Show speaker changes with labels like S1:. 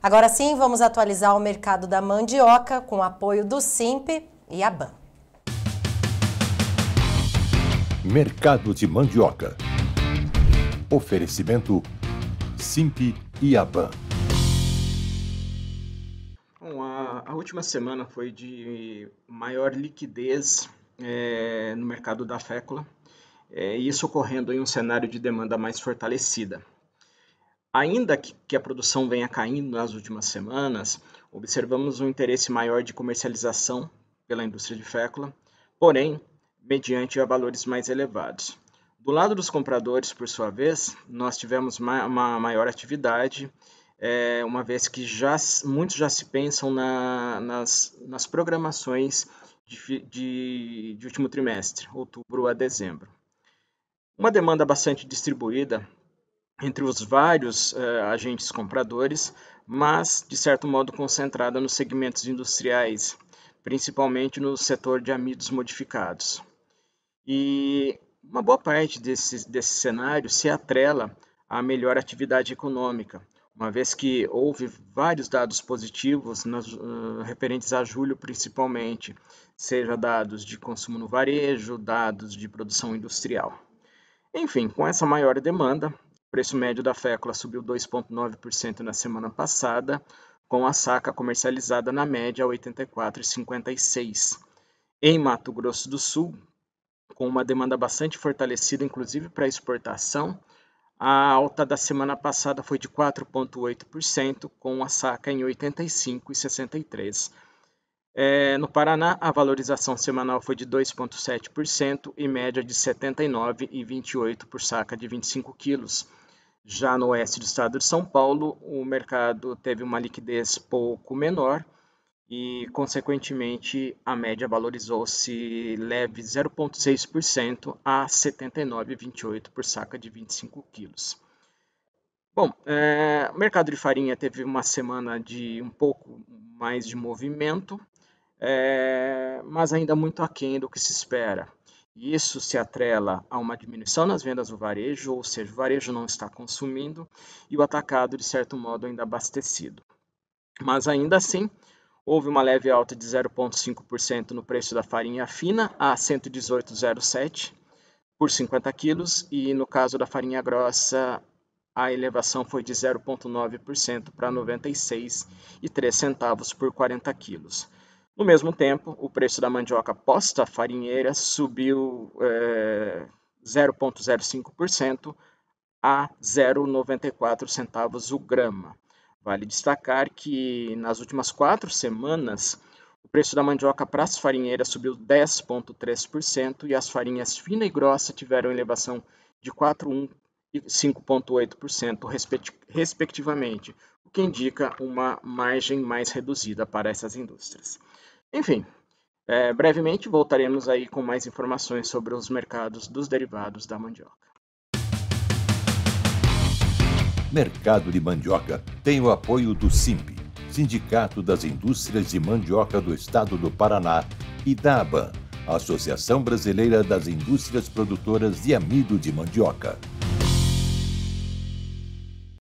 S1: Agora sim, vamos atualizar o mercado da mandioca com apoio do SIMP e a BAN. Mercado de mandioca. Oferecimento SIMP e a BAN. Bom, a, a última semana foi de maior liquidez é, no mercado da fécula, é, isso ocorrendo em um cenário de demanda mais fortalecida. Ainda que, que a produção venha caindo nas últimas semanas, observamos um interesse maior de comercialização pela indústria de fécula, porém, mediante a valores mais elevados. Do lado dos compradores, por sua vez, nós tivemos ma uma maior atividade, é, uma vez que já, muitos já se pensam na, nas, nas programações de, de, de último trimestre, outubro a dezembro. Uma demanda bastante distribuída entre os vários uh, agentes compradores, mas de certo modo concentrada nos segmentos industriais, principalmente no setor de amidos modificados. E uma boa parte desse, desse cenário se atrela à melhor atividade econômica, uma vez que houve vários dados positivos nas, uh, referentes a julho principalmente, seja dados de consumo no varejo, dados de produção industrial. Enfim, com essa maior demanda, o preço médio da fécula subiu 2,9% na semana passada, com a saca comercializada na média a 84,56. Em Mato Grosso do Sul, com uma demanda bastante fortalecida, inclusive para exportação, a alta da semana passada foi de 4,8%, com a saca em 85,63%. É, no Paraná, a valorização semanal foi de 2,7% e média de 79,28 por saca de 25 quilos. Já no oeste do estado de São Paulo, o mercado teve uma liquidez pouco menor e, consequentemente, a média valorizou-se leve 0,6% a 79,28 por saca de 25 quilos. Bom, é, o mercado de farinha teve uma semana de um pouco mais de movimento, é, mas ainda muito aquém do que se espera. E isso se atrela a uma diminuição nas vendas do varejo, ou seja, o varejo não está consumindo e o atacado, de certo modo, ainda abastecido. Mas ainda assim, houve uma leve alta de 0,5% no preço da farinha fina a 118,07 por 50 quilos e no caso da farinha grossa a elevação foi de 0,9% para 96 centavos por 40 quilos. No mesmo tempo, o preço da mandioca posta farinheira subiu é, 0,05% a 0,94 centavos o grama. Vale destacar que nas últimas quatro semanas, o preço da mandioca para as farinheiras subiu 10,3% e as farinhas fina e grossa tiveram elevação de 4,1% e 5,8%, respectivamente, o que indica uma margem mais reduzida para essas indústrias. Enfim, é, brevemente voltaremos aí com mais informações sobre os mercados dos derivados da mandioca. Mercado de Mandioca tem o apoio do SIMP, Sindicato das Indústrias de Mandioca do Estado do Paraná, e da ABAN, Associação Brasileira das Indústrias Produtoras de Amido de Mandioca.